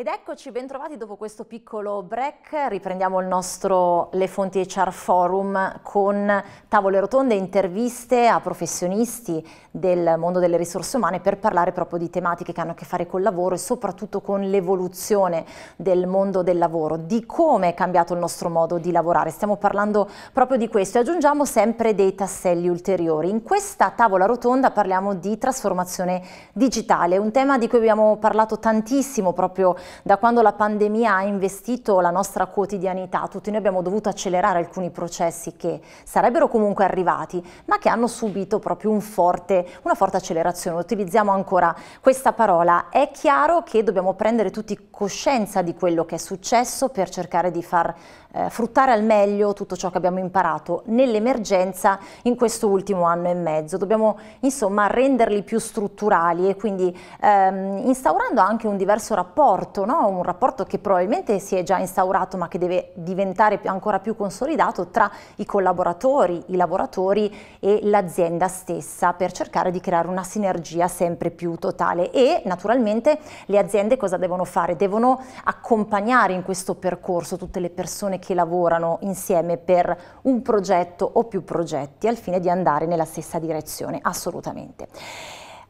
Ed eccoci, bentrovati dopo questo piccolo break, riprendiamo il nostro Le Fonti HR Forum con tavole rotonde, interviste a professionisti del mondo delle risorse umane per parlare proprio di tematiche che hanno a che fare col lavoro e soprattutto con l'evoluzione del mondo del lavoro, di come è cambiato il nostro modo di lavorare. Stiamo parlando proprio di questo e aggiungiamo sempre dei tasselli ulteriori. In questa tavola rotonda parliamo di trasformazione digitale, un tema di cui abbiamo parlato tantissimo proprio da quando la pandemia ha investito la nostra quotidianità, tutti noi abbiamo dovuto accelerare alcuni processi che sarebbero comunque arrivati, ma che hanno subito proprio un forte, una forte accelerazione. Utilizziamo ancora questa parola. È chiaro che dobbiamo prendere tutti coscienza di quello che è successo per cercare di far eh, fruttare al meglio tutto ciò che abbiamo imparato nell'emergenza in questo ultimo anno e mezzo. Dobbiamo insomma renderli più strutturali e quindi ehm, instaurando anche un diverso rapporto, no? un rapporto che probabilmente si è già instaurato ma che deve diventare ancora più consolidato tra i collaboratori, i lavoratori e l'azienda stessa per cercare di creare una sinergia sempre più totale e naturalmente le aziende cosa devono fare? Devono devono accompagnare in questo percorso tutte le persone che lavorano insieme per un progetto o più progetti al fine di andare nella stessa direzione, assolutamente.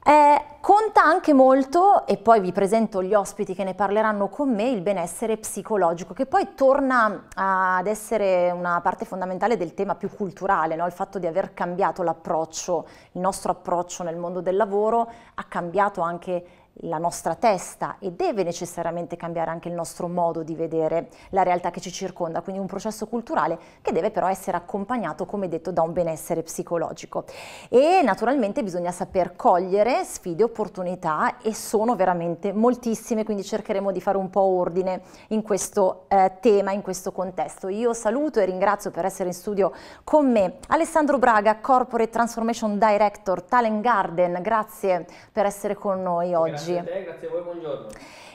Eh, conta anche molto, e poi vi presento gli ospiti che ne parleranno con me, il benessere psicologico, che poi torna ad essere una parte fondamentale del tema più culturale, no? il fatto di aver cambiato l'approccio, il nostro approccio nel mondo del lavoro ha cambiato anche la nostra testa e deve necessariamente cambiare anche il nostro modo di vedere la realtà che ci circonda, quindi un processo culturale che deve però essere accompagnato, come detto, da un benessere psicologico. E naturalmente bisogna saper cogliere sfide, opportunità e sono veramente moltissime, quindi cercheremo di fare un po' ordine in questo eh, tema, in questo contesto. Io saluto e ringrazio per essere in studio con me Alessandro Braga, Corporate Transformation Director Talent Garden, grazie per essere con noi oggi. Grazie oggi. Grazie a te, grazie a voi, buongiorno.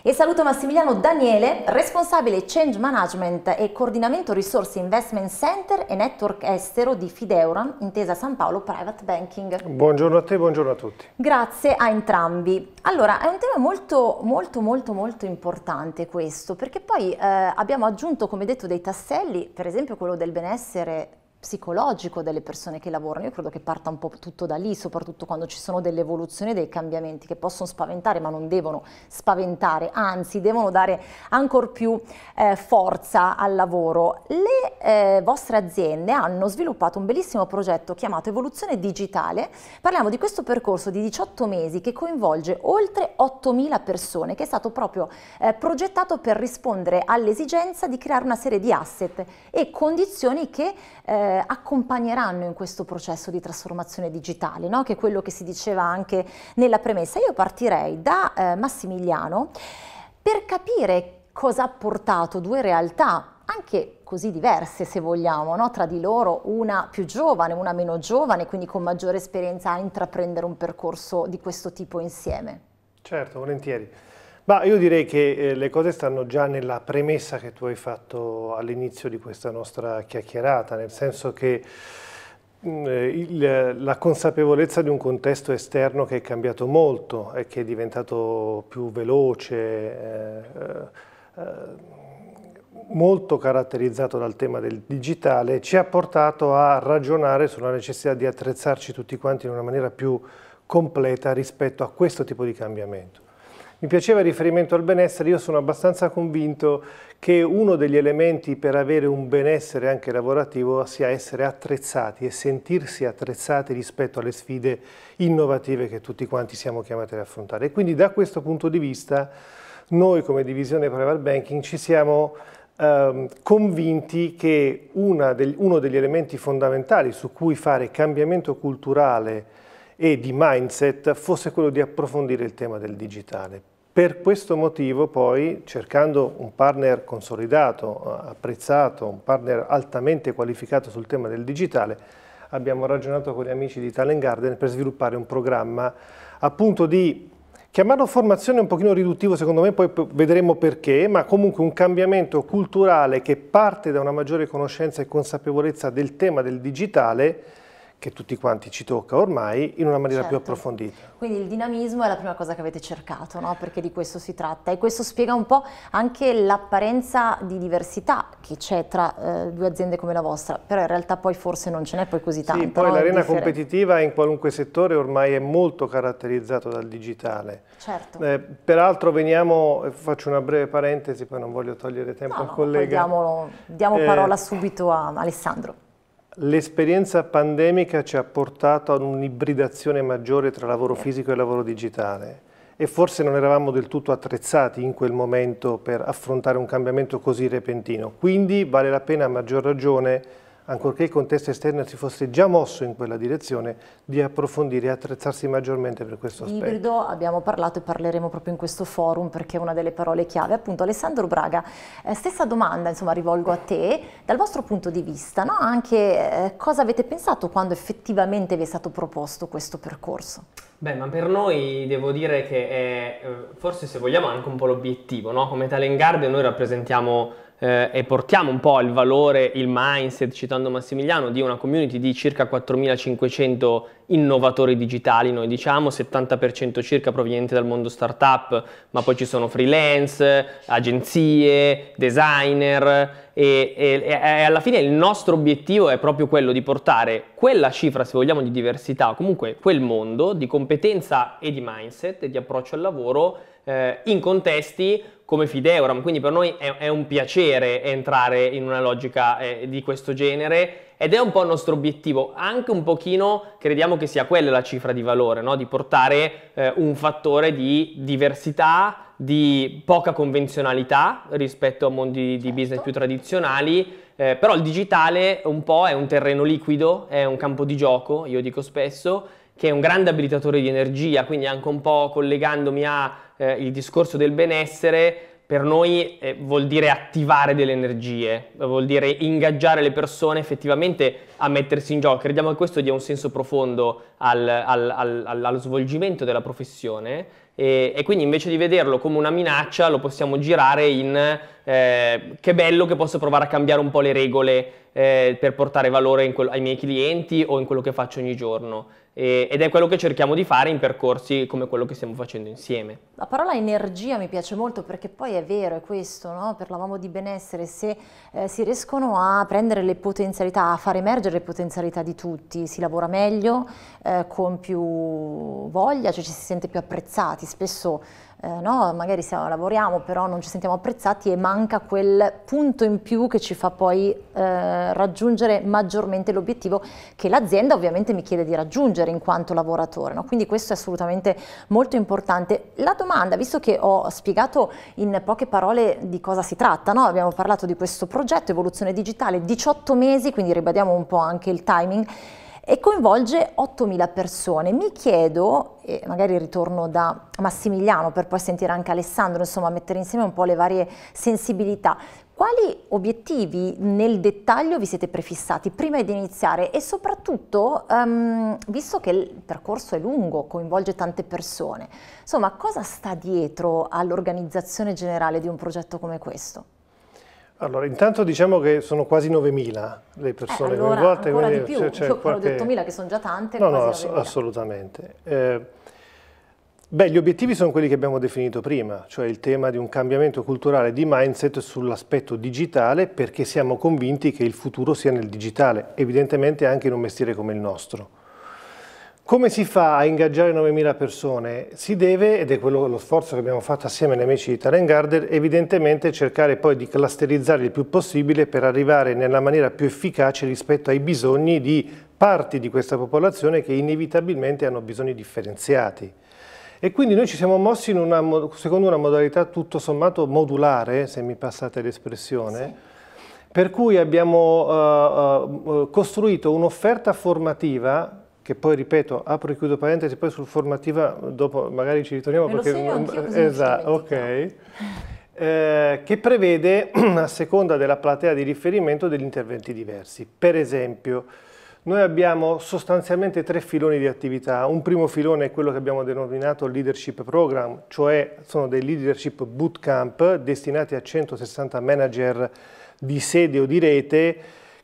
E saluto Massimiliano Daniele, responsabile Change Management e coordinamento risorse Investment Center e Network Estero di Fideuram, intesa San Paolo Private Banking. Buongiorno a te, buongiorno a tutti. Grazie a entrambi. Allora, è un tema molto, molto, molto, molto importante questo, perché poi eh, abbiamo aggiunto, come detto, dei tasselli, per esempio quello del benessere psicologico delle persone che lavorano. Io credo che parta un po' tutto da lì, soprattutto quando ci sono delle evoluzioni, dei cambiamenti che possono spaventare, ma non devono spaventare, anzi devono dare ancor più eh, forza al lavoro. Le eh, vostre aziende hanno sviluppato un bellissimo progetto chiamato Evoluzione Digitale. Parliamo di questo percorso di 18 mesi che coinvolge oltre 8.000 persone, che è stato proprio eh, progettato per rispondere all'esigenza di creare una serie di asset e condizioni che eh, eh, accompagneranno in questo processo di trasformazione digitale, no? che è quello che si diceva anche nella premessa. Io partirei da eh, Massimiliano per capire cosa ha portato due realtà anche così diverse se vogliamo, no? tra di loro una più giovane, una meno giovane, quindi con maggiore esperienza a intraprendere un percorso di questo tipo insieme. Certo, volentieri. Ma io direi che eh, le cose stanno già nella premessa che tu hai fatto all'inizio di questa nostra chiacchierata, nel senso che mh, mm, eh, il, la consapevolezza di un contesto esterno che è cambiato molto e che è diventato più veloce, eh, eh, molto caratterizzato dal tema del digitale, ci ha portato a ragionare sulla necessità di attrezzarci tutti quanti in una maniera più completa rispetto a questo tipo di cambiamento. Mi piaceva il riferimento al benessere, io sono abbastanza convinto che uno degli elementi per avere un benessere anche lavorativo sia essere attrezzati e sentirsi attrezzati rispetto alle sfide innovative che tutti quanti siamo chiamati ad affrontare. quindi da questo punto di vista noi come divisione Private Banking ci siamo ehm, convinti che degli, uno degli elementi fondamentali su cui fare cambiamento culturale e di mindset fosse quello di approfondire il tema del digitale. Per questo motivo poi, cercando un partner consolidato, apprezzato, un partner altamente qualificato sul tema del digitale, abbiamo ragionato con gli amici di Talent Garden per sviluppare un programma appunto di Chiamarlo formazione è un pochino riduttivo, secondo me, poi vedremo perché, ma comunque un cambiamento culturale che parte da una maggiore conoscenza e consapevolezza del tema del digitale che tutti quanti ci tocca ormai in una maniera certo. più approfondita. Quindi il dinamismo è la prima cosa che avete cercato, no? perché di questo si tratta e questo spiega un po' anche l'apparenza di diversità che c'è tra eh, due aziende come la vostra, però in realtà poi forse non ce n'è poi così tanta. Sì, poi no? l'arena competitiva in qualunque settore ormai è molto caratterizzata dal digitale. Certo. Eh, peraltro veniamo, eh, faccio una breve parentesi, poi non voglio togliere tempo no, al collega. Diamo, diamo eh, parola subito a Alessandro. L'esperienza pandemica ci ha portato ad un'ibridazione maggiore tra lavoro fisico e lavoro digitale e forse non eravamo del tutto attrezzati in quel momento per affrontare un cambiamento così repentino. Quindi vale la pena a maggior ragione ancorché il contesto esterno si fosse già mosso in quella direzione, di approfondire e attrezzarsi maggiormente per questo aspetto. Ibrido abbiamo parlato e parleremo proprio in questo forum perché è una delle parole chiave. Appunto Alessandro Braga, eh, stessa domanda insomma, rivolgo a te, dal vostro punto di vista, no? anche eh, cosa avete pensato quando effettivamente vi è stato proposto questo percorso? Beh, ma per noi devo dire che è, eh, forse se vogliamo anche un po' l'obiettivo, no? Come Talent Guard noi rappresentiamo eh, e portiamo un po' il valore, il mindset, citando Massimiliano, di una community di circa 4.500 innovatori digitali, noi diciamo 70% circa proveniente dal mondo startup, ma poi ci sono freelance, agenzie, designer e, e, e alla fine il nostro obiettivo è proprio quello di portare quella cifra, se vogliamo, di diversità, comunque quel mondo di competenza e di mindset e di approccio al lavoro eh, in contesti come Fideuram, quindi per noi è, è un piacere entrare in una logica eh, di questo genere ed è un po' il nostro obiettivo, anche un pochino crediamo che sia quella la cifra di valore, no? di portare eh, un fattore di diversità, di poca convenzionalità rispetto a mondi di certo. business più tradizionali, eh, però il digitale un po' è un terreno liquido, è un campo di gioco, io dico spesso, che è un grande abilitatore di energia, quindi anche un po' collegandomi a eh, il discorso del benessere per noi eh, vuol dire attivare delle energie, vuol dire ingaggiare le persone effettivamente a mettersi in gioco. Crediamo che questo dia un senso profondo al, al, al, allo svolgimento della professione e, e, quindi invece di vederlo come una minaccia lo possiamo girare in eh, che bello che posso provare a cambiare un po' le regole eh, per portare valore quel, ai miei clienti o in quello che faccio ogni giorno. E, ed è quello che cerchiamo di fare in percorsi come quello che stiamo facendo insieme. La parola energia mi piace molto perché poi è vero, è questo, no? parlavamo di benessere, se eh, si riescono a prendere le potenzialità, a far emergere le potenzialità di tutti, si lavora meglio, eh, con più voglia, cioè ci si sente più apprezzati, spesso eh, no, magari siamo, lavoriamo però non ci sentiamo apprezzati e manca quel punto in più che ci fa poi eh, raggiungere maggiormente l'obiettivo che l'azienda ovviamente mi chiede di raggiungere in quanto lavoratore. No? Quindi questo è assolutamente molto importante. La domanda, visto che ho spiegato in poche parole di cosa si tratta, no? abbiamo parlato di questo progetto Evoluzione Digitale, 18 mesi, quindi ribadiamo un po' anche il timing, e coinvolge 8.000 persone. Mi chiedo, e magari ritorno da Massimiliano per poi sentire anche Alessandro, insomma mettere insieme un po' le varie sensibilità, quali obiettivi nel dettaglio vi siete prefissati prima di iniziare e soprattutto, um, visto che il percorso è lungo, coinvolge tante persone, insomma cosa sta dietro all'organizzazione generale di un progetto come questo? Allora, intanto diciamo che sono quasi 9.000 le eh, persone eh, allora, coinvolte. Ancora quindi, di più, cioè, io qualche... 8.000 che sono già tante, No, no, ass assolutamente. Eh, beh, gli obiettivi sono quelli che abbiamo definito prima, cioè il tema di un cambiamento culturale di mindset sull'aspetto digitale perché siamo convinti che il futuro sia nel digitale, evidentemente anche in un mestiere come il nostro. Come si fa a ingaggiare 9.000 persone? Si deve, ed è quello lo sforzo che abbiamo fatto assieme agli amici di Talent Garden, evidentemente cercare poi di clusterizzare il più possibile per arrivare nella maniera più efficace rispetto ai bisogni di parti di questa popolazione che inevitabilmente hanno bisogni differenziati. E quindi noi ci siamo mossi una, secondo una modalità tutto sommato modulare, se mi passate l'espressione, sì per cui abbiamo uh, uh, costruito un'offerta formativa che poi ripeto, apro e chiudo parentesi, poi sul formativa dopo magari ci ritorniamo Me perché esatto, ok. Eh, che prevede a seconda della platea di riferimento degli interventi diversi. Per esempio, noi abbiamo sostanzialmente tre filoni di attività. Un primo filone è quello che abbiamo denominato leadership program, cioè sono dei leadership bootcamp destinati a 160 manager di sede o di rete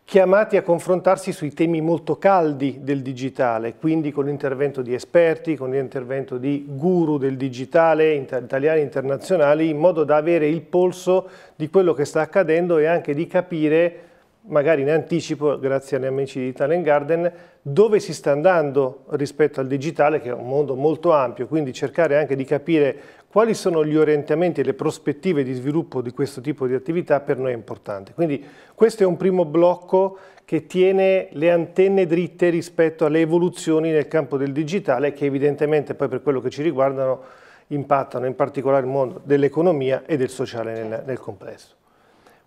chiamati a confrontarsi sui temi molto caldi del digitale, quindi con l'intervento di esperti, con l'intervento di guru del digitale italiani e internazionali, in modo da avere il polso di quello che sta accadendo e anche di capire magari in anticipo, grazie agli amici di Talent Garden, dove si sta andando rispetto al digitale, che è un mondo molto ampio, quindi cercare anche di capire quali sono gli orientamenti e le prospettive di sviluppo di questo tipo di attività per noi è importante. Quindi questo è un primo blocco che tiene le antenne dritte rispetto alle evoluzioni nel campo del digitale, che evidentemente poi per quello che ci riguardano impattano in particolare il mondo dell'economia e del sociale nel, nel complesso.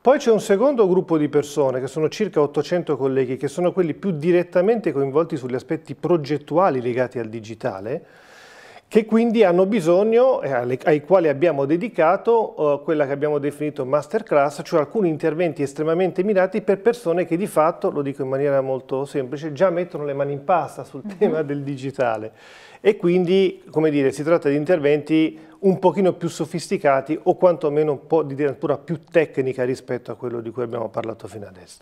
Poi c'è un secondo gruppo di persone, che sono circa 800 colleghi, che sono quelli più direttamente coinvolti sugli aspetti progettuali legati al digitale, che quindi hanno bisogno, eh, ai quali abbiamo dedicato eh, quella che abbiamo definito masterclass, cioè alcuni interventi estremamente mirati per persone che di fatto, lo dico in maniera molto semplice, già mettono le mani in pasta sul mhm. tema del digitale e quindi, come dire, si tratta di interventi un pochino più sofisticati o quantomeno un po' di natura più tecnica rispetto a quello di cui abbiamo parlato fino adesso.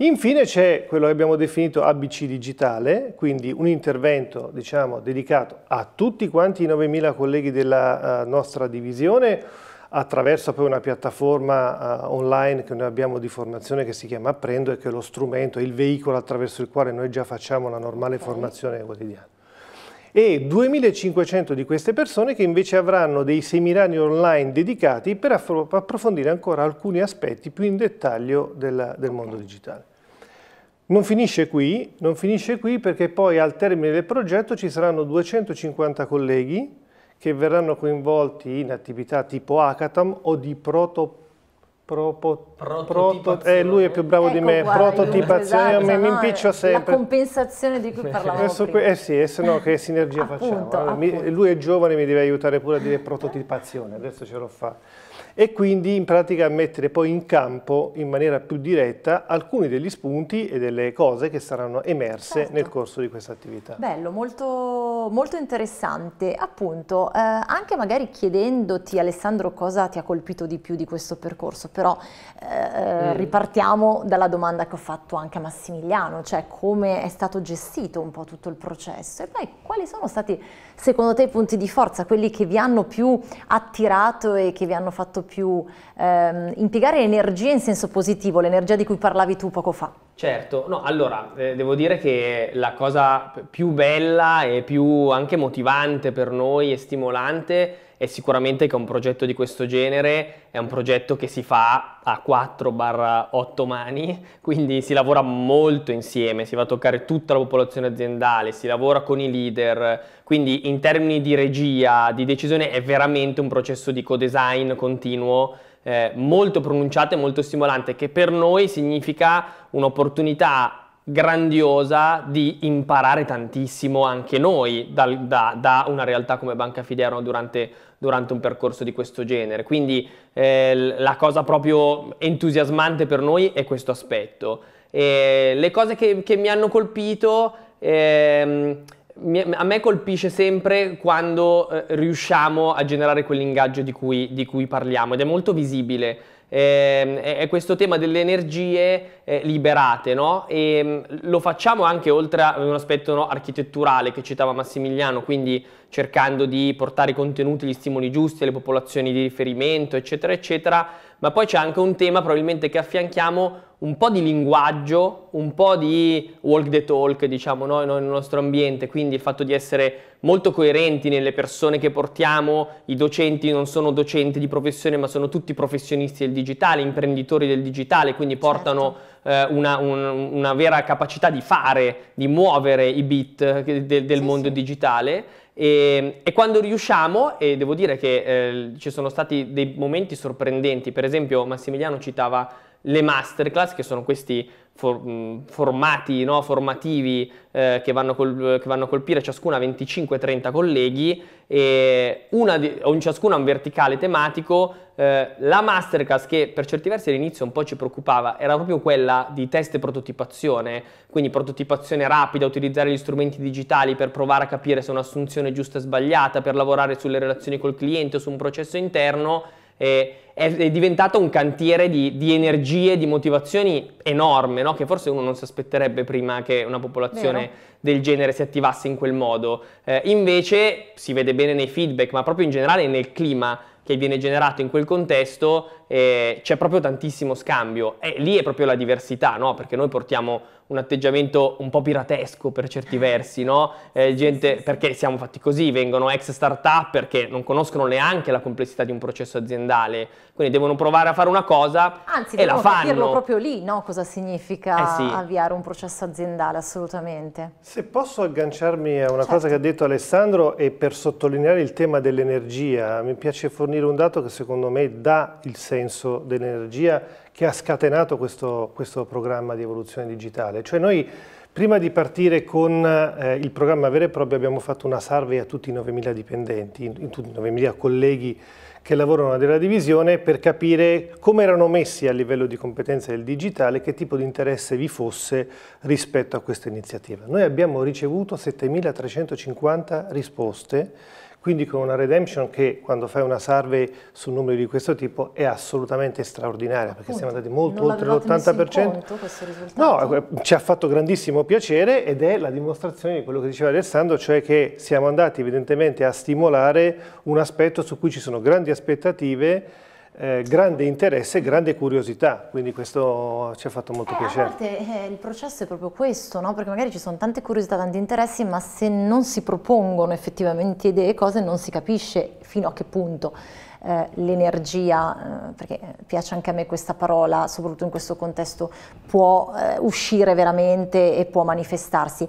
Infine c'è quello che abbiamo definito ABC digitale, quindi un intervento diciamo, dedicato a tutti quanti i 9.000 colleghi della uh, nostra divisione attraverso poi una piattaforma uh, online che noi abbiamo di formazione che si chiama Apprendo e che è lo strumento, il veicolo attraverso il quale noi già facciamo la normale formazione quotidiana e 2500 di queste persone che invece avranno dei seminari online dedicati per approfondire ancora alcuni aspetti più in dettaglio della, del mondo digitale. Non finisce, qui, non finisce qui perché poi al termine del progetto ci saranno 250 colleghi che verranno coinvolti in attività tipo hackathon o di prototipo Propo, proto, eh, lui è più bravo ecco di me, guarda, prototipazione, esatto, mi, no, impiccio eh, sempre. La compensazione di cui parlavamo Questo qui, Eh sì, e se no che sinergia appunto, facciamo? Allora, mi, lui è giovane, mi deve aiutare pure a dire prototipazione, adesso ce l'ho fatta. E quindi in pratica mettere poi in campo in maniera più diretta alcuni degli spunti e delle cose che saranno emerse certo. nel corso di questa attività. Bello, molto, molto interessante. Appunto, eh, anche magari chiedendoti Alessandro cosa ti ha colpito di più di questo percorso, però eh, eh, mm. ripartiamo dalla domanda che ho fatto anche a Massimiliano, cioè come è stato gestito un po' tutto il processo e poi quali sono stati secondo te i punti di forza, quelli che vi hanno più attirato e che vi hanno fatto più ehm, impiegare energia in senso positivo, l'energia di cui parlavi tu poco fa? Certo, no, allora eh, devo dire che la cosa più bella e più anche motivante per noi e stimolante è sicuramente che un progetto di questo genere è un progetto che si fa a 4-8 mani, quindi si lavora molto insieme, si va a toccare tutta la popolazione aziendale, si lavora con i leader, quindi in termini di regia, di decisione, è veramente un processo di co-design continuo eh, molto pronunciato e molto stimolante, che per noi significa un'opportunità grandiosa di imparare tantissimo anche noi dal, da, da, una realtà come Banca Fidero durante, durante, un percorso di questo genere. Quindi eh, la cosa proprio entusiasmante per noi è questo aspetto. Eh, le cose che, che, mi hanno colpito... Ehm, a me colpisce sempre quando eh, riusciamo a generare quell'ingaggio di cui, di cui, parliamo ed è molto visibile. Eh, è, questo tema delle energie eh, liberate, no? E ehm, lo facciamo anche oltre a un aspetto no, architetturale che citava Massimiliano, quindi cercando di portare i contenuti, gli stimoli giusti alle popolazioni di riferimento, eccetera, eccetera ma poi c'è anche un tema probabilmente che affianchiamo un po' di linguaggio, un po' di walk the talk, diciamo, no? nel nostro ambiente, quindi il fatto di essere molto coerenti nelle persone che portiamo, i docenti non sono docenti di professione, ma sono tutti professionisti del digitale, imprenditori del digitale, quindi portano certo eh, una, un, una, vera capacità di fare, di muovere i bit del, del sì, mondo sì. digitale. E, e, quando riusciamo, e devo dire che eh, ci sono stati dei momenti sorprendenti, per esempio Massimiliano citava le masterclass, che sono questi for, formati no, formativi eh, che, vanno col, che, vanno a colpire ciascuna 25-30 colleghi, e una di, ciascuna un verticale tematico. Eh, la masterclass che per certi versi all'inizio un po' ci preoccupava era proprio quella di test e prototipazione, quindi prototipazione rapida, utilizzare gli strumenti digitali per provare a capire se un'assunzione è giusta o sbagliata, per lavorare sulle relazioni col cliente o su un processo interno. E, è, è diventato un cantiere di, di energie, di motivazioni enorme, no? che forse uno non si aspetterebbe prima che una popolazione Vero. del genere si attivasse in quel modo. Eh, invece si vede bene nei feedback, ma proprio in generale nel clima che viene generato in quel contesto eh, c'è proprio tantissimo scambio e lì è proprio la diversità, no? perché noi portiamo un atteggiamento un po' piratesco per certi versi, no? Eh, gente, perché siamo fatti così, vengono ex start-up perché non conoscono neanche la complessità di un processo aziendale, quindi devono provare a fare una cosa Anzi, e la fanno. Anzi, devono proprio lì, no? Cosa significa eh sì. avviare un processo aziendale, assolutamente. Se posso agganciarmi a una certo. cosa che ha detto Alessandro e per sottolineare il tema dell'energia, mi piace fornire un dato che secondo me dà il senso dell'energia che ha scatenato questo, questo programma di evoluzione digitale fare. Cioè noi prima di partire con eh, il programma vero e proprio abbiamo fatto una survey a tutti i 9.000 dipendenti, in, in tutti i 9.000 colleghi che lavorano nella divisione per capire come erano messi a livello di competenza del digitale, che tipo di interesse vi fosse rispetto a questa iniziativa. Noi abbiamo ricevuto 7.350 risposte quindi con una redemption che quando fai una survey su numeri di questo tipo è assolutamente straordinaria perché Appunto, siamo andati molto oltre l'80%. No, eh, ci ha fatto grandissimo piacere ed è la dimostrazione di quello che diceva Alessandro, cioè che siamo andati evidentemente a stimolare un aspetto su cui ci sono grandi aspettative eh, grande interesse e grande curiosità, quindi questo ci ha fatto molto eh, piacere. A parte, eh, il processo è proprio questo, no? perché magari ci sono tante curiosità, tanti interessi, ma se non si propongono effettivamente idee e cose non si capisce fino a che punto eh, l'energia, eh, perché eh, piace anche a me questa parola, soprattutto in questo contesto, può uscire veramente e può manifestarsi.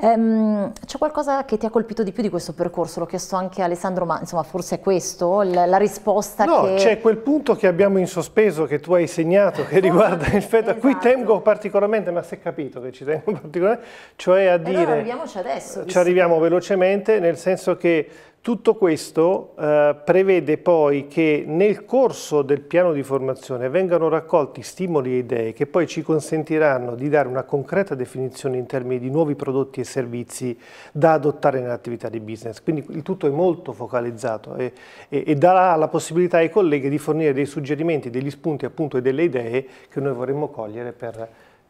Ehm, c'è qualcosa che ti ha colpito di più di questo percorso? L'ho chiesto anche a Alessandro, ma insomma forse è questo la, risposta no, che... No, c'è quel punto che abbiamo in sospeso, che tu hai segnato, che riguarda il feto, a cui esatto. tengo particolarmente, ma se hai capito che ci tengo particolarmente, cioè a dire... Allora arriviamoci adesso. Ci arriviamo velocemente, nel senso che tutto questo eh, prevede poi che nel corso del piano di formazione vengano raccolti stimoli e idee che poi ci consentiranno di dare una concreta definizione in termini di nuovi prodotti e servizi da adottare nell'attività di business. Quindi il tutto è molto focalizzato e, e, e darà la possibilità ai colleghi di fornire dei suggerimenti, degli spunti appunto e delle idee che noi vorremmo cogliere per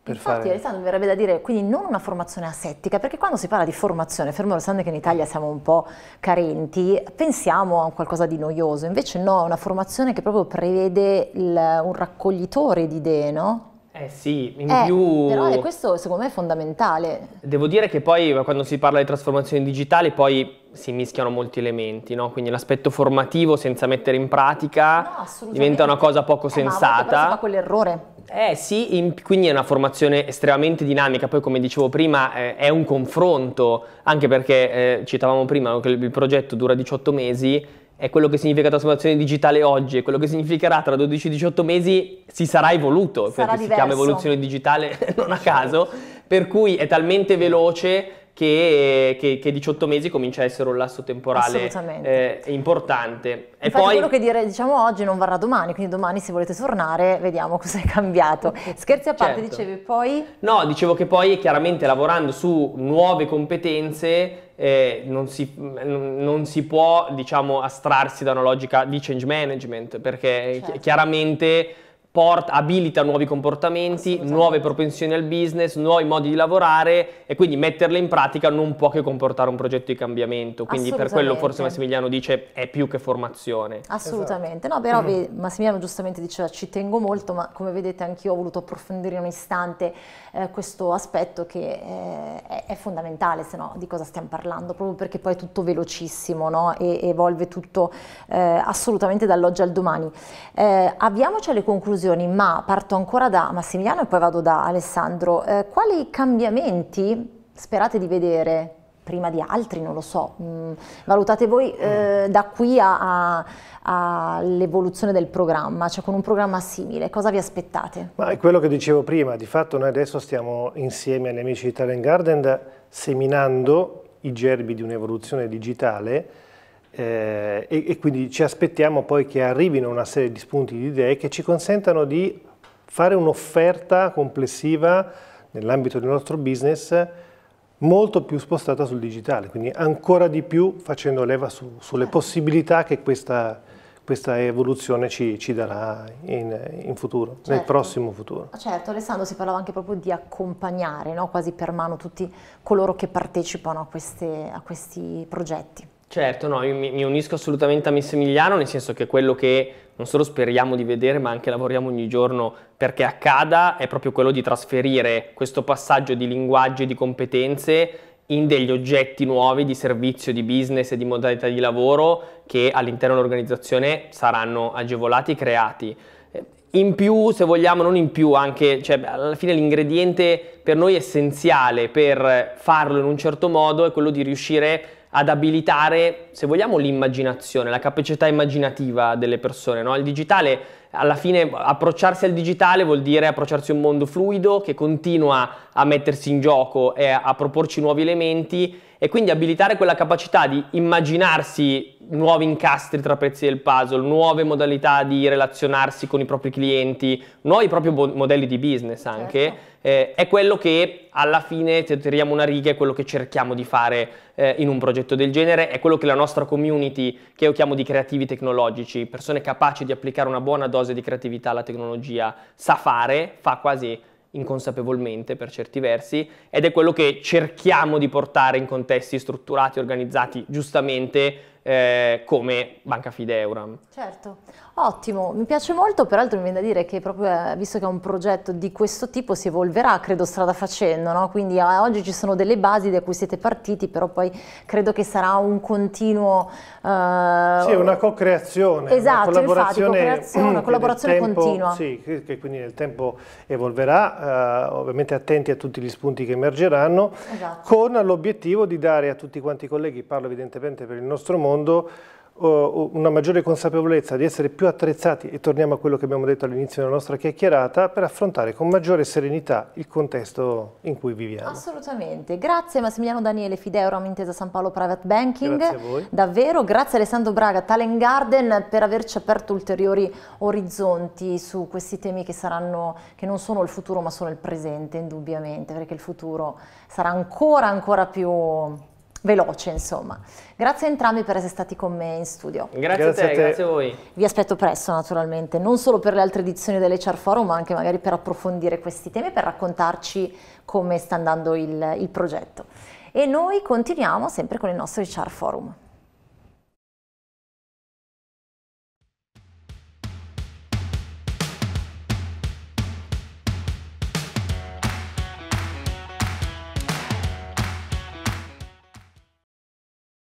per Infatti, fare... Alessandro, mi verrebbe da dire, quindi non una formazione asettica, perché quando si parla di formazione, fermo restando che in Italia siamo un po' carenti, pensiamo a qualcosa di noioso, invece no, è una formazione che proprio prevede il, un raccoglitore di idee, no? Eh sì, in eh, più... Però è questo secondo me è fondamentale. Devo dire che poi quando si parla di trasformazione digitale poi si mischiano molti elementi, no? quindi l'aspetto formativo senza mettere in pratica no, diventa una cosa poco eh, sensata. Ma a volte però si fa quell'errore eh sì, in, quindi è una formazione estremamente dinamica, poi come dicevo prima eh, è un confronto, anche perché eh, citavamo prima che il, il progetto dura 18 mesi, è quello che significa trasformazione digitale oggi e quello che significherà tra 12-18 mesi si sarà evoluto, sarà perché diverso. si chiama evoluzione digitale non a caso, per cui è talmente veloce che, che, che 18 mesi comincia a essere un lasso temporale eh, importante. E poi... quello che dire, diciamo oggi non varrà domani, quindi domani se volete tornare vediamo cosa è cambiato. Scherzi a parte, certo. dicevi poi? No, dicevo che poi chiaramente lavorando su nuove competenze eh, non, si, mm, non, si, può diciamo astrarsi da una logica di change management perché certo. chiaramente porta, abilita nuovi comportamenti, nuove propensioni al business, nuovi modi di lavorare e quindi metterle in pratica non può che comportare un progetto di cambiamento. Quindi per quello forse Massimiliano dice è più che formazione. Assolutamente, esatto. no però mm. Massimiliano giustamente diceva ci tengo molto ma come vedete anch'io ho voluto approfondire un istante eh, questo aspetto che eh, è, fondamentale se no di cosa stiamo parlando proprio perché poi è tutto velocissimo no? e evolve tutto eh, assolutamente dall'oggi al domani. Eh, avviamoci alle conclusioni conclusioni, ma parto ancora da Massimiliano e poi vado da Alessandro. Eh, quali cambiamenti sperate di vedere prima di altri, non lo so, mh, mm, valutate voi eh, mm. da qui all'evoluzione del programma, cioè con un programma simile, cosa vi aspettate? Ma è quello che dicevo prima, di fatto noi adesso stiamo insieme agli amici di Talent Garden seminando i gerbi di un'evoluzione digitale eh, e, e quindi ci aspettiamo poi che arrivino una serie di spunti di idee che ci consentano di fare un'offerta complessiva nell'ambito del nostro business molto più spostata sul digitale, quindi ancora di più facendo leva su, sulle eh. possibilità che questa, questa evoluzione ci, ci darà in, in futuro, certo. nel prossimo futuro. Ah, certo, Alessandro si parlava anche proprio di accompagnare no? quasi per mano tutti coloro che partecipano a, queste, a questi progetti. Certo, no, io mi, mi unisco assolutamente a Missemigliano, nel senso che quello che non solo speriamo di vedere, ma anche lavoriamo ogni giorno perché accada, è proprio quello di trasferire questo passaggio di linguaggio e di competenze in degli oggetti nuovi di servizio, di business e di modalità di lavoro che all'interno dell'organizzazione saranno agevolati e creati. In più, se vogliamo, non in più, anche, cioè, alla fine l'ingrediente per noi essenziale per farlo in un certo modo è quello di riuscire a ad abilitare, se vogliamo, l'immaginazione, la capacità immaginativa delle persone. No? Il digitale, alla fine, approcciarsi al digitale vuol dire approcciarsi a un mondo fluido che continua a mettersi in gioco e a proporci nuovi elementi e quindi abilitare quella capacità di immaginarsi nuovi incastri tra pezzi del puzzle, nuove modalità di relazionarsi con i propri clienti, nuovi propri modelli di business anche, certo. eh, è quello che alla fine, se tiriamo una riga, è quello che cerchiamo di fare eh, in un progetto del genere, è quello che la nostra community, che io chiamo di creativi tecnologici, persone capaci di applicare una buona dose di creatività alla tecnologia, sa fare, fa quasi inconsapevolmente per certi versi, ed è quello che cerchiamo di portare in contesti strutturati, organizzati giustamente eh, come Banca Fideuram. Certo, ottimo, mi piace molto, peraltro mi viene da dire che proprio eh, visto che è un progetto di questo tipo si evolverà, credo, strada facendo, no? quindi a oggi ci sono delle basi da cui siete partiti, però poi credo che sarà un continuo... Eh... Sì, una co-creazione, esatto, una collaborazione, infatti, co una collaborazione tempo, continua. Sì, che, che, quindi nel tempo evolverà, eh, ovviamente attenti a tutti gli spunti che emergeranno, esatto. con l'obiettivo di dare a tutti quanti i colleghi, parlo evidentemente per il nostro mondo, mondo una maggiore consapevolezza di essere più attrezzati, e torniamo a quello che abbiamo detto all'inizio della nostra chiacchierata, per affrontare con maggiore serenità il contesto in cui viviamo. Assolutamente, grazie Massimiliano Daniele Fideuram, Intesa San Paolo Private Banking. Grazie a voi. Davvero, grazie Alessandro Braga, Talent Garden, per averci aperto ulteriori orizzonti su questi temi che, saranno, che non sono il futuro ma sono il presente, indubbiamente, perché il futuro sarà ancora, ancora più veloce insomma. Grazie a entrambi per essere stati con me in studio. Grazie, grazie a te, te, grazie a voi. Vi aspetto presto naturalmente, non solo per le altre edizioni delle Char Forum, ma anche magari per approfondire questi temi, e per raccontarci come sta andando il, il progetto. E noi continuiamo sempre con il nostro Char Forum.